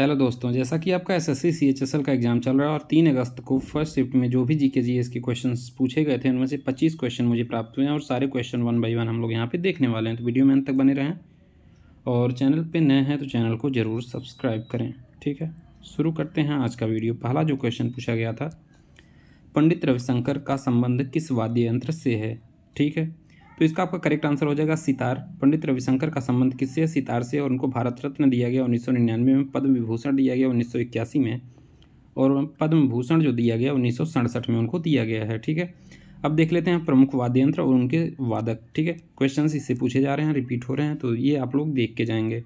hello दोस्तों जैसा कि आपका एस एस सी का एग्जाम चल रहा है और तीन अगस्त को फर्स्ट शिफ्ट में जो भी जी के जी एस के क्वेश्चन पूछे गए थे उनमें से पच्चीस क्वेश्चन मुझे प्राप्त हुए हैं और सारे क्वेश्चन वन बाई वन हम लोग यहाँ पे देखने वाले हैं तो वीडियो में अंत तक बने रहें और चैनल पर नए हैं तो चैनल को ज़रूर सब्सक्राइब करें ठीक है शुरू करते हैं आज का वीडियो पहला जो क्वेश्चन पूछा गया था पंडित रविशंकर का संबंध किस वाद्य यंत्र से है ठीक है तो इसका आपका करेक्ट आंसर हो जाएगा सितार पंडित रविशंकर का संबंध किससे सितार से और उनको भारत रत्न दिया गया उन्नीस में पद्म विभूषण दिया गया उन्नीस में और पद्म भूषण जो दिया गया उन्नीस में उनको दिया गया है ठीक है अब देख लेते हैं प्रमुख वाद्य यंत्र और उनके वादक ठीक है क्वेश्चन इससे पूछे जा रहे हैं रिपीट हो रहे हैं तो ये आप लोग देख के जाएंगे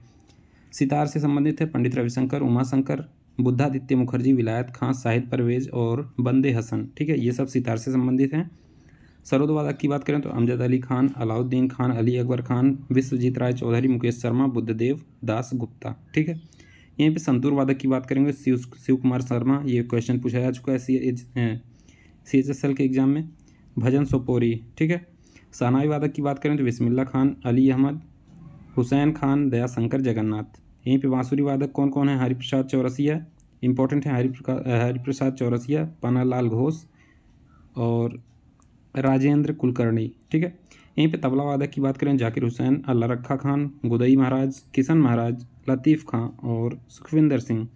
सितार से संबंधित है पंडित रविशंकर उमाशंकर बुद्धादित्य मुखर्जी विलायत खां साहिद परवेज और बंदे हसन ठीक है ये सब सितार से संबंधित हैं सरोदवादक की बात करें तो अमजद अली खान अलाउद्दीन खान अली अकबर खान विश्वजीत राय चौधरी मुकेश शर्मा बुद्धदेव दास गुप्ता ठीक है यहीं पे संतूर वादक की बात करेंगे शिव शिव कुमार शर्मा ये क्वेश्चन पूछा जा चुका है C H C H S L के एग्ज़ाम में भजन सोपोरी ठीक है सानाई वादक की बात करें तो बिस्मिल्ला खान अली अहमद हुसैन खान दयाशंकर जगन्नाथ यहीं पे बाँसुरी वादक कौन कौन है हरिप्रसाद चौरसिया इंपॉर्टेंट है हरिप्रसाद चौरसिया लाल घोष और राजेंद्र कुलकर्णी ठीक है यहीं पे तबला वादक की बात करें जाकिर हुसैन अल्लाह रखा खान गुदई महाराज किशन महाराज लतीफ़ खां और सुखविंदर सिंह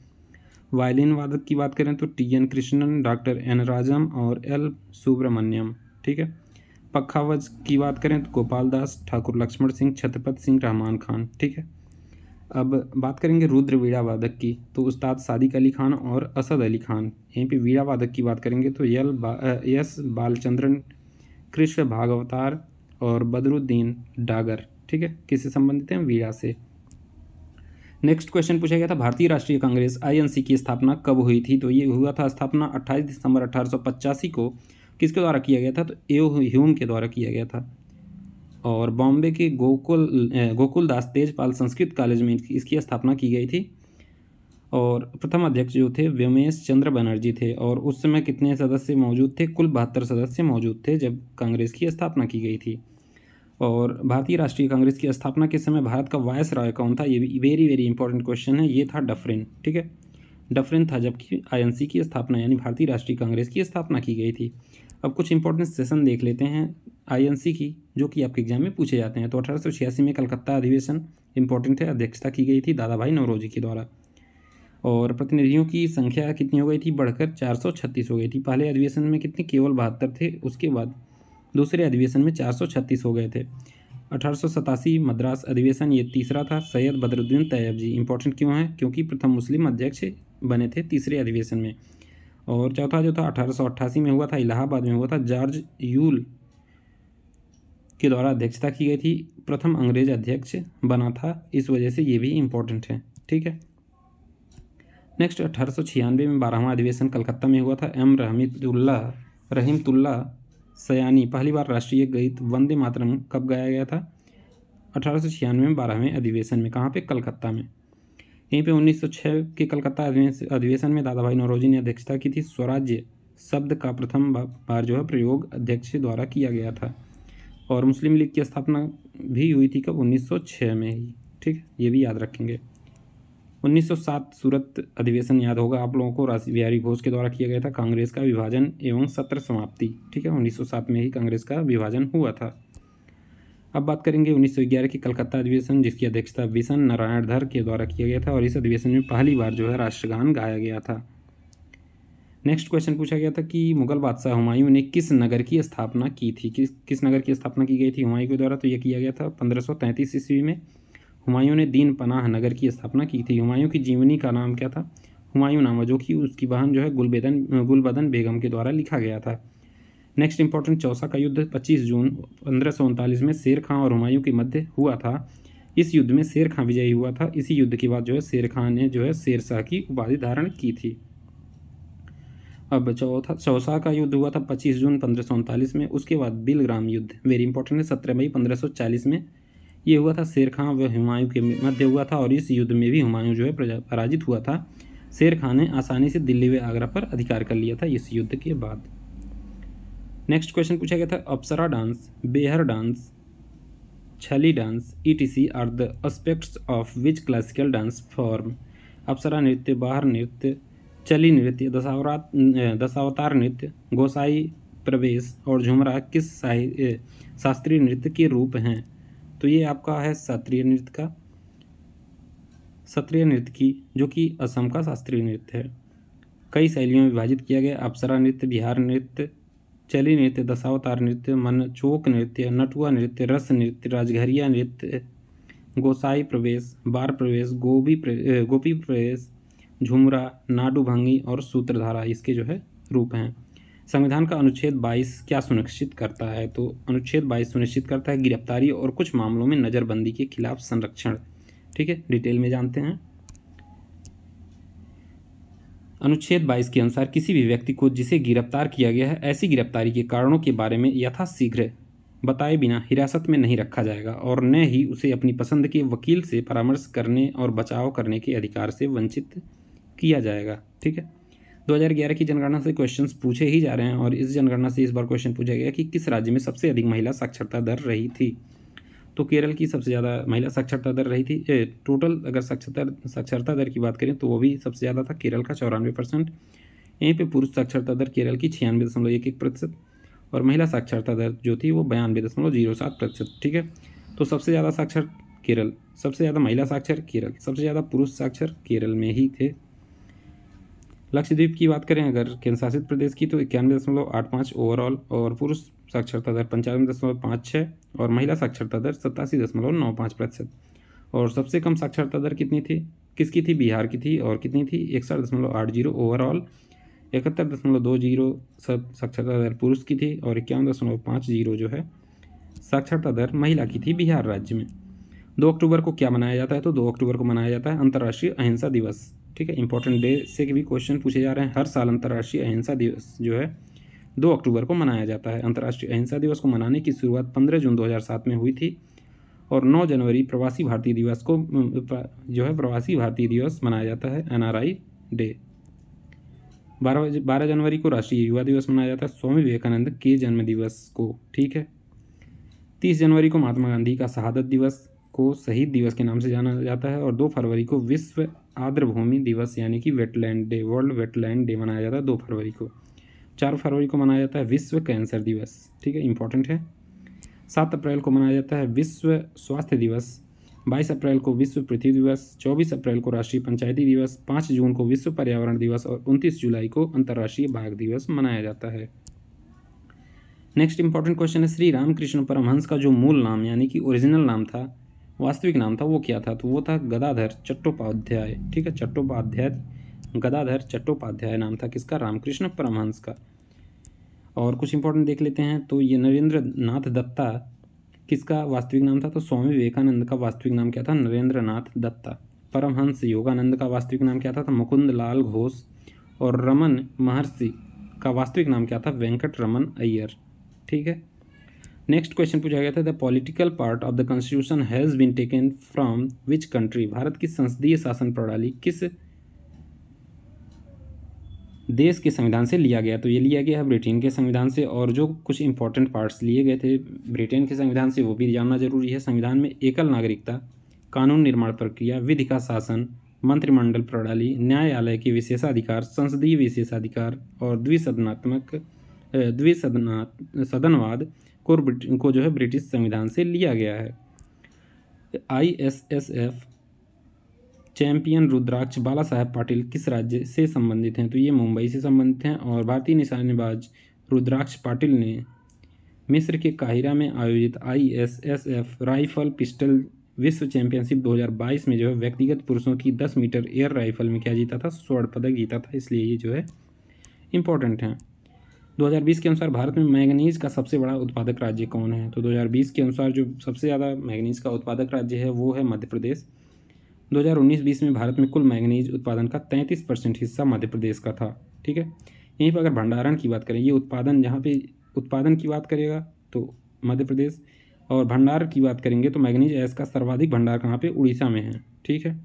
वायलिन वादक की बात करें तो T N Krishnan doctor N Rajam और एल सुब्रमण्यम ठीक है पखावज की बात करें तो गोपाल दास ठाकुर लक्ष्मण सिंह छत्रपत सिंह रहमान खान ठीक है अब बात करेंगे रुद्र वीड़ा वादक की तो उस्ताद सादिक अली खान और असद अली खान यहीं पे वीड़ा वादक की बात करेंगे तो यल बा, एस बालचंद्रन कृष्ण भागवतार और बदरुद्दीन डागर ठीक है किससे संबंधित हैं वीरा से नेक्स्ट क्वेश्चन पूछा गया था भारतीय राष्ट्रीय कांग्रेस आईएनसी की स्थापना कब हुई थी तो ये हुआ था स्थापना 28 दिसंबर अठारह को किसके द्वारा किया गया था तो एओ ह्यूम के द्वारा किया गया था और बॉम्बे के गोकुल गोकुलदास तेजपाल संस्कृत कॉलेज में इसकी स्थापना की गई थी और प्रथम अध्यक्ष जो थे व्योमेश चंद्र बनर्जी थे और उस समय कितने सदस्य मौजूद थे कुल बहत्तर सदस्य मौजूद थे जब कांग्रेस की स्थापना की गई थी और भारतीय राष्ट्रीय कांग्रेस की स्थापना के समय भारत का वायस रॉय कौन था ये भी वेरी वेरी इंपॉर्टेंट क्वेश्चन है ये था डफरिन ठीक है डफरिन था जबकि आईएनसी की स्थापना यानी भारतीय राष्ट्रीय कांग्रेस की स्थापना की गई थी अब कुछ इंपॉर्टेंट सेशन देख लेते हैं आईएनसी की जो कि आपके एग्जाम में पूछे जाते हैं तो अठारह में कलकत्ता अधिवेशन इंपॉर्टेंट है अध्यक्षता की गई थी दादा भाई नवरोजी के द्वारा और प्रतिनिधियों की संख्या कितनी हो गई थी बढ़कर चार सौ छत्तीस हो गई थी पहले अधिवेशन में कितने केवल बहत्तर थे उसके बाद दूसरे अधिवेशन में चार सौ छत्तीस हो गए थे अठारह मद्रास अधिवेशन ये तीसरा था सैयद बदरुद्दीन तैयब जी इंपॉर्टेंट क्यों है क्योंकि प्रथम मुस्लिम अध्यक्ष बने थे तीसरे अधिवेशन में और चौथा जो था अठारह में हुआ था इलाहाबाद में हुआ था जॉर्ज यूल के द्वारा अध्यक्षता की गई थी प्रथम अंग्रेज अध्यक्ष बना था इस वजह से ये भी इम्पोर्टेंट है ठीक है नेक्स्ट अठारह में बारहवां अधिवेशन कलकत्ता में हुआ था एम रहमतुल्ला रहीमतुल्ला सयानी पहली बार राष्ट्रीय गीत वंदे मातरम कब गाया गया था अठारह में बारहवें अधिवेशन में कहाँ पे कलकत्ता में यहीं पे 1906 के कलकत्ता अधिवेशन में दादा भाई नौरोजी ने अध्यक्षता की थी स्वराज्य शब्द का प्रथम बार जो है प्रयोग अध्यक्ष द्वारा किया गया था और मुस्लिम लीग की स्थापना भी हुई थी कब 1906 में ही ठीक ये भी याद रखेंगे 1907 सूरत अधिवेशन याद होगा आप लोगों को राशि बिहारी घोष के द्वारा किया गया था कांग्रेस का विभाजन एवं सत्र समाप्ति ठीक है 1907 में ही कांग्रेस का विभाजन हुआ था अब बात करेंगे 1911 के कलकत्ता अधिवेशन जिसकी अध्यक्षता बिशन नारायण धर के द्वारा किया गया था और इस अधिवेशन में पहली बार जो है राष्ट्रगान गाया गया था नेक्स्ट क्वेश्चन पूछा गया था कि मुगल बादशाह हुमायूं ने किस नगर की स्थापना की थी किस किस नगर की स्थापना की गई थी हुमायूं के द्वारा तो यह किया गया था पंद्रह ईस्वी में हुमायूं ने दीन पनाह नगर की स्थापना की थी हुमायूं की जीवनी का नाम क्या था हुमायूं नामा जो कि उसकी बहन जो है गुलबेदन गुलबदन बेगम के द्वारा लिखा गया था नेक्स्ट इंपॉर्टेंट चौसा का युद्ध 25 जून पंद्रह में शेर खां और हुमायूं के मध्य हुआ था इस युद्ध में शेर खां विजयी हुआ था इसी युद्ध के बाद जो है शेर खां ने जो है शेर शाह की उपाधि धारण की थी अब चौथा चौसा का युद्ध हुआ था 25 जून पंद्रह में उसके बाद बिलग्राम युद्ध वेरी इंपॉर्टेंट है सत्रह मई पंद्रह में ये हुआ था शेर खां व हुमायूं के मध्य हुआ था और इस युद्ध में भी हुमायूं जो है पराजित हुआ था शेर खां ने आसानी से दिल्ली व आगरा पर अधिकार कर लिया था इस युद्ध के बाद नेक्स्ट क्वेश्चन पूछा गया था Apsara dance Behar dance Chhali dance etc are the aspects of which classical dance form Apsara नृत्य बाहर नृत्य चली नृत्य दशावरा दशावतार नृत्य गोसाई प्रवेश और झुमरा किस शास्त्रीय नृत्य के रूप हैं तो ये आपका है शास्त्रीय नृत्य का सत्रीय नृत्य की जो कि असम का शास्त्रीय नृत्य है कई शैलियों में विभाजित किया गया अप्सरा नृत्य बिहार नृत्य चली नृत्य दशावतार नृत्य मन चोक नृत्य नटुआ नृत्य रस नृत्य राजघरिया नृत्य गोसाई प्रवेश बार प्रवेश गोभी गोपी प्रवेश झुमरा नाडू भंगी और सूत्रधारा इसके जो है रूप हैं संविधान का अनुच्छेद 22 क्या सुनिश्चित करता है तो अनुच्छेद 22 सुनिश्चित करता है गिरफ्तारी और कुछ मामलों में नज़रबंदी के खिलाफ संरक्षण ठीक है डिटेल में जानते हैं अनुच्छेद 22 के अनुसार किसी भी व्यक्ति को जिसे गिरफ्तार किया गया है ऐसी गिरफ्तारी के कारणों के बारे में यथाशीघ्र बताए बिना हिरासत में नहीं रखा जाएगा और न ही उसे अपनी पसंद के वकील से परामर्श करने और बचाव करने के अधिकार से वंचित किया जाएगा ठीक है 2011 की जनगणना से क्वेश्चंस पूछे ही जा रहे हैं और इस जनगणना से इस बार क्वेश्चन पूछा गया कि किस राज्य में सबसे अधिक महिला साक्षरता दर रही थी तो केरल की सबसे ज़्यादा महिला साक्षरता दर रही थी ए, टोटल अगर साक्षरता साक्षरता दर की बात करें तो वो भी सबसे ज़्यादा था केरल का चौरानवे परसेंट यहीं पर पुरुष साक्षरता दर केरल की छियानवे दशमलव एक एक प्रतिशत और महिला साक्षरता दर जो थी वो बयानवे दशमलव जीरो सात प्रतिशत ठीक है तो सबसे ज़्यादा साक्षर केरल सबसे ज़्यादा महिला साक्षर केरल सबसे ज़्यादा पुरुष साक्षर केरल में ही थे लक्षद्वीप की बात करें अगर केंद्रशासित प्रदेश की तो इक्यानवे दशमलव आठ पाँच ओवरऑल और पुरुष साक्षरता दर पंचानवे दशमलव पाँच छः और महिला साक्षरता दर सत्तासी दशमलव नौ पाँच प्रतिशत और सबसे कम साक्षरता दर कितनी थी किसकी थी बिहार की थी और कितनी थी इकसठ दशमलव आठ जीरो ओवरऑल इकहत्तर दशमलव दो जीरो साक्षरता दर पुरुष की थी और इक्यावन दशमलव पाँच जीरो जो है साक्षरता दर महिला की थी बिहार राज्य में दो अक्टूबर को क्या मनाया जाता है तो दो अक्टूबर को मनाया जाता है अंतर्राष्ट्रीय अहिंसा दिवस ठीक है इंपॉर्टेंट डे से भी क्वेश्चन पूछे जा रहे हैं हर साल अंतर्राष्ट्रीय अहिंसा दिवस जो है दो अक्टूबर को मनाया जाता है अंतर्राष्ट्रीय अहिंसा दिवस को मनाने की शुरुआत पंद्रह जून दो में हुई थी और नौ जनवरी प्रवासी भारतीय दिवस को जो है प्रवासी भारतीय दिवस मनाया जाता है एन डे बारह बारह जनवरी को राष्ट्रीय युवा दिवस मनाया जाता है स्वामी विवेकानंद के जन्म दिवस को ठीक है तीस जनवरी को महात्मा गांधी का शहादत दिवस को शहीद दिवस के नाम से जाना जाता है और दो फरवरी को विश्व आर्द्र भूमि दिवस यानी कि wetland day world wetland day मनाया जाता है दो फरवरी को चार फरवरी को मनाया जाता है विश्व कैंसर दिवस ठीक है इंपॉर्टेंट है सात अप्रैल को मनाया जाता है विश्व स्वास्थ्य दिवस बाईस अप्रैल को विश्व पृथ्वी दिवस चौबीस अप्रैल को राष्ट्रीय पंचायती दिवस पाँच जून को विश्व पर्यावरण दिवस और उनतीस जुलाई को अंतर्राष्ट्रीय बाघ दिवस मनाया जाता है नेक्स्ट इंपॉर्टेंट क्वेश्चन है श्री रामकृष्ण परमहंस का जो मूल नाम यानी कि ओरिजिनल नाम था वास्तविक नाम था वो क्या था तो वो था गदाधर चट्टोपाध्याय ठीक है चट्टोपाध्याय गदाधर चट्टोपाध्याय नाम था किसका रामकृष्ण परमहंस का और कुछ इंपॉर्टेंट देख लेते हैं तो ये नरेंद्र नाथ दत्ता किसका वास्तविक नाम था तो स्वामी विवेकानंद का वास्तविक नाम क्या था नरेंद्र नाथ दत्ता परमहंस योगानंद का वास्तविक नाम क्या था तो मुकुंद लाल घोष और रमन महर्षि का वास्तविक नाम क्या था वेंकट रमन अय्यर ठीक है नेक्स्ट क्वेश्चन पूछा गया था the political part of the constitution has been taken from which country Bharat की संसदीय शासन प्रणाली किस देश के संविधान से लिया गया तो ये लिया गया है ब्रिटेन के संविधान से और जो कुछ इंपॉर्टेंट पार्ट्स लिए गए थे ब्रिटेन के संविधान से वो भी जानना जरूरी है संविधान में एकल नागरिकता कानून निर्माण प्रक्रिया विधि का शासन मंत्रिमंडल प्रणाली न्यायालय के विशेषाधिकार संसदीय विशेषाधिकार और द्विसदनात्मक द्विसदना सदनवाद को को जो है ब्रिटिश संविधान से लिया गया है I S S F champion Rudraksh Bala Saheb Patil किस राज्य से संबंधित हैं तो ये मुंबई से संबंधित हैं और भारतीय निशानेबाज रुद्राक्ष पाटिल ने मिस्र के काहिरा में आयोजित I S S F rifle pistol विश्व चैंपियनशिप 2022 में जो है व्यक्तिगत पुरुषों की 10 मीटर एयर राइफल में क्या जीता था स्वर्ण पदक जीता था इसलिए ये जो है इम्पोर्टेंट हैं 2020 के अनुसार भारत में मैगनीज़ का सबसे बड़ा उत्पादक राज्य कौन है तो 2020 के अनुसार जो सबसे ज़्यादा मैगनीज़ का उत्पादक राज्य है वो है मध्य प्रदेश 2019-20 में भारत में कुल मैगनीज उत्पादन का 33 परसेंट हिस्सा मध्य प्रदेश का था ठीक है यहीं पर अगर भंडारण की बात करें ये उत्पादन जहाँ पर उत्पादन की बात करेगा तो मध्य प्रदेश और भंडार की बात करेंगे तो मैगनीज ऐस का सर्वाधिक भंडार कहाँ पर उड़ीसा में है ठीक है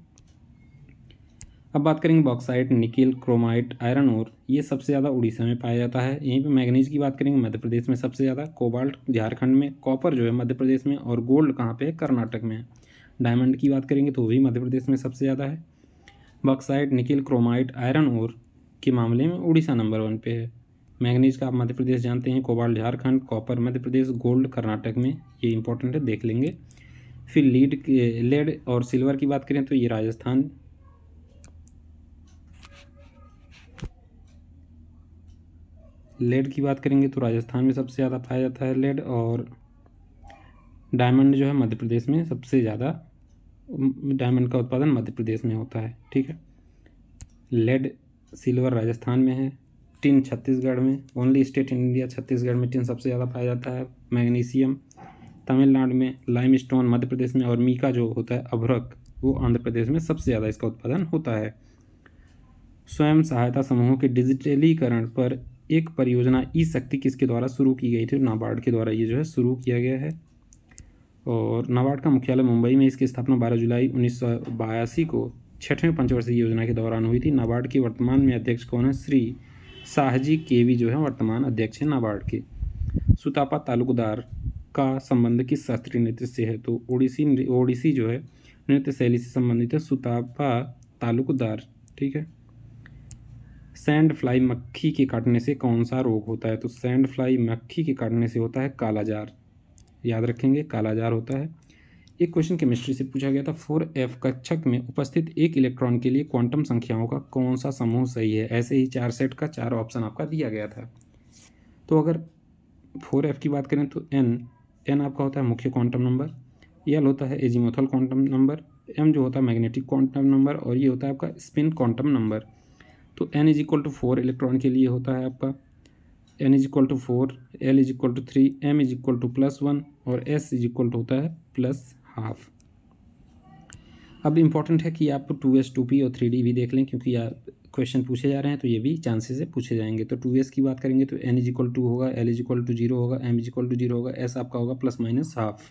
अब बात करेंगे बॉक्साइट निकिल क्रोमाइट आयरन और ये सबसे ज़्यादा उड़ीसा में पाया जाता है यहीं पे मैगनीज की बात करेंगे मध्य प्रदेश में सबसे ज़्यादा कोबाल्ट झारखंड में कॉपर जो है मध्य प्रदेश में और गोल्ड कहाँ पे है कर्नाटक में है डायमंड की बात करेंगे तो वो भी मध्य प्रदेश में सबसे ज़्यादा है बॉक्साइट निकिल क्रोमाइट आयरन और के मामले में उड़ीसा नंबर वन पे है मैगनीज का आप मध्य प्रदेश जानते हैं cobalt Jharkhand copper Madhya Pradesh gold Karnataka में ये इंपॉर्टेंट है देख लेंगे फिर लीड लेड और सिल्वर की बात करें तो ये राजस्थान लेड की बात करेंगे तो राजस्थान में सबसे ज़्यादा पाया जाता है लेड और डायमंड जो है मध्य प्रदेश में सबसे ज़्यादा डायमंड का उत्पादन मध्य प्रदेश में होता है ठीक है लेड सिल्वर राजस्थान में है टिन छत्तीसगढ़ में only state in India Chhattisgarh में टिन सबसे ज़्यादा पाया जाता है मैग्नीशियम तमिलनाडु में लाइम स्टोन मध्य प्रदेश में और मीका जो होता है अभ्रक वो आंध्र प्रदेश में सबसे ज़्यादा इसका उत्पादन होता है स्वयं सहायता समूहों के डिजिटलीकरण पर एक परियोजना ई शक्ति किसके द्वारा शुरू की गई थी नाबार्ड के द्वारा ये जो है शुरू किया गया है और नाबार्ड का मुख्यालय मुंबई में इसकी स्थापना बारह जुलाई उन्नीस को छठवें पंचवर्षीय योजना के दौरान हुई थी नाबार्ड के वर्तमान में अध्यक्ष कौन है श्री शाहजी केवी जो है वर्तमान अध्यक्ष हैं नाबार्ड के सुतापा तालुकदार का संबंध किस शास्त्रीय नृत्य से है तो ओडिसी ओडिसी जो है नृत्य शैली से संबंधित है सुतापा तालुकदार ठीक है सैंड फ्लाई मक्खी के काटने से कौन सा रोग होता है तो सैंड फ्लाई मक्खी के काटने से होता है कालाजार याद रखेंगे कालाजार होता है एक क्वेश्चन केमिस्ट्री से पूछा गया था फोर एफ कक्षक में उपस्थित एक इलेक्ट्रॉन के लिए क्वांटम संख्याओं का कौन सा समूह सही है ऐसे ही चार सेट का चार ऑप्शन आपका दिया गया था तो अगर फोर एफ की बात करें तो एन एन आपका होता है मुख्य क्वांटम नंबर एल होता है एजीमोथल क्वांटम नंबर एम जो होता है मैग्नेटिक क्वांटम नंबर और ये होता है आपका स्पिन क्वांटम नंबर तो N is equal to four electron के लिए होता है आपका N is equal to four L is equal to three M is equal to plus one और एस इज इक्वल टू होता है प्लस हाफ अब इम्पॉर्टेंट है कि आप टू एस टू पी और थ्री डी भी देख लें क्योंकि यार क्वेश्चन पूछे जा रहे हैं तो ये भी चांसेस है पूछे जाएंगे तो टू एस की बात करेंगे तो एन इज इक्वल टू होगा L is equal to zero होगा M is equal to zero होगा एस आपका होगा plus minus half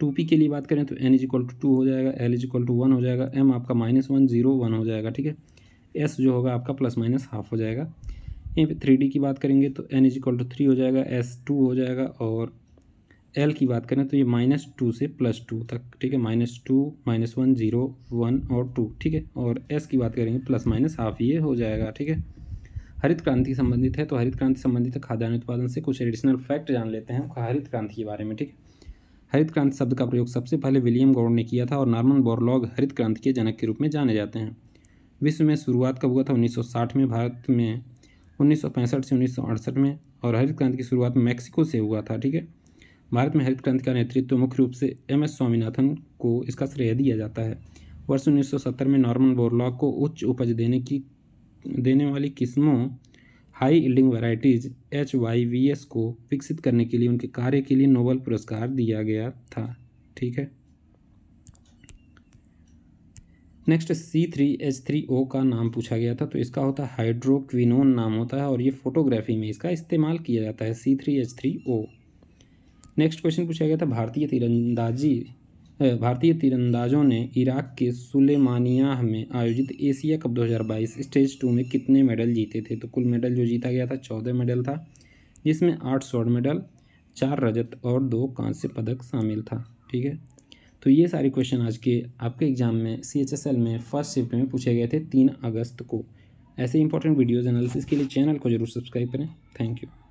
two P के लिए बात करें तो N is equal to two हो जाएगा L is equal to one हो जाएगा एम आपका माइनस वन जीरो वन हो जाएगा ठीक है एस जो होगा आपका प्लस माइनस हाफ हो जाएगा यहीं पे थ्री डी की बात करेंगे तो N is equal to three हो जाएगा एस टू हो जाएगा और एल की बात करें तो ये माइनस टू से प्लस टू तक ठीक है minus two minus one zero one और टू ठीक है और एस की बात करेंगे प्लस माइनस हाफ ये हो जाएगा ठीक है हरित क्रांति संबंधित है तो हरित क्रांति संबंधित खाद्यान्न उत्पादन से कुछ एडिशनल फैक्ट जान लेते हैं हरित क्रांति के बारे में ठीक है हरित क्रांति शब्द का प्रयोग सबसे पहले विलियम गौड़ ने किया था और नॉर्मन बोरलॉग हरित क्रांति के जनक के रूप में जाने जाते हैं विश्व में शुरुआत कब हुआ था 1960 में भारत में 1965 से उन्नीस में और हरित क्रांति की शुरुआत मैक्सिको से हुआ था ठीक है भारत में हरित क्रांति का नेतृत्व तो मुख्य रूप से एम एस स्वामीनाथन को इसका श्रेय दिया जाता है वर्ष 1970 में नॉर्मन बोरलॉग को उच्च उपज देने की देने वाली किस्मों high yielding varieties H Y V S को विकसित करने के लिए उनके कार्य के लिए नोबल पुरस्कार दिया गया था ठीक है next C three H three O का नाम पूछा गया था तो इसका होता है हाइड्रोक्विनोन नाम होता है और ये फोटोग्राफी में इसका इस्तेमाल किया जाता है C three H three O next question पूछा गया था भारतीय तीरंदाजी भारतीय तीरंदाजों ने इराक के सुलेमानिया में आयोजित एशिया कप 2022 स्टेज टू में कितने मेडल जीते थे तो कुल मेडल जो जीता गया था चौदह मेडल था जिसमें आठ स्वर्ण मेडल चार रजत और दो कांस्य पदक शामिल था ठीक है तो ये सारे क्वेश्चन आज के आपके एग्जाम में सी एच एस एल में फर्स्ट शिफ्ट में पूछे गए थे तीन अगस्त को ऐसे इंपॉर्टेंट वीडियोज़ एनालिसिस के लिए चैनल को जरूर सब्सक्राइब करें थैंक यू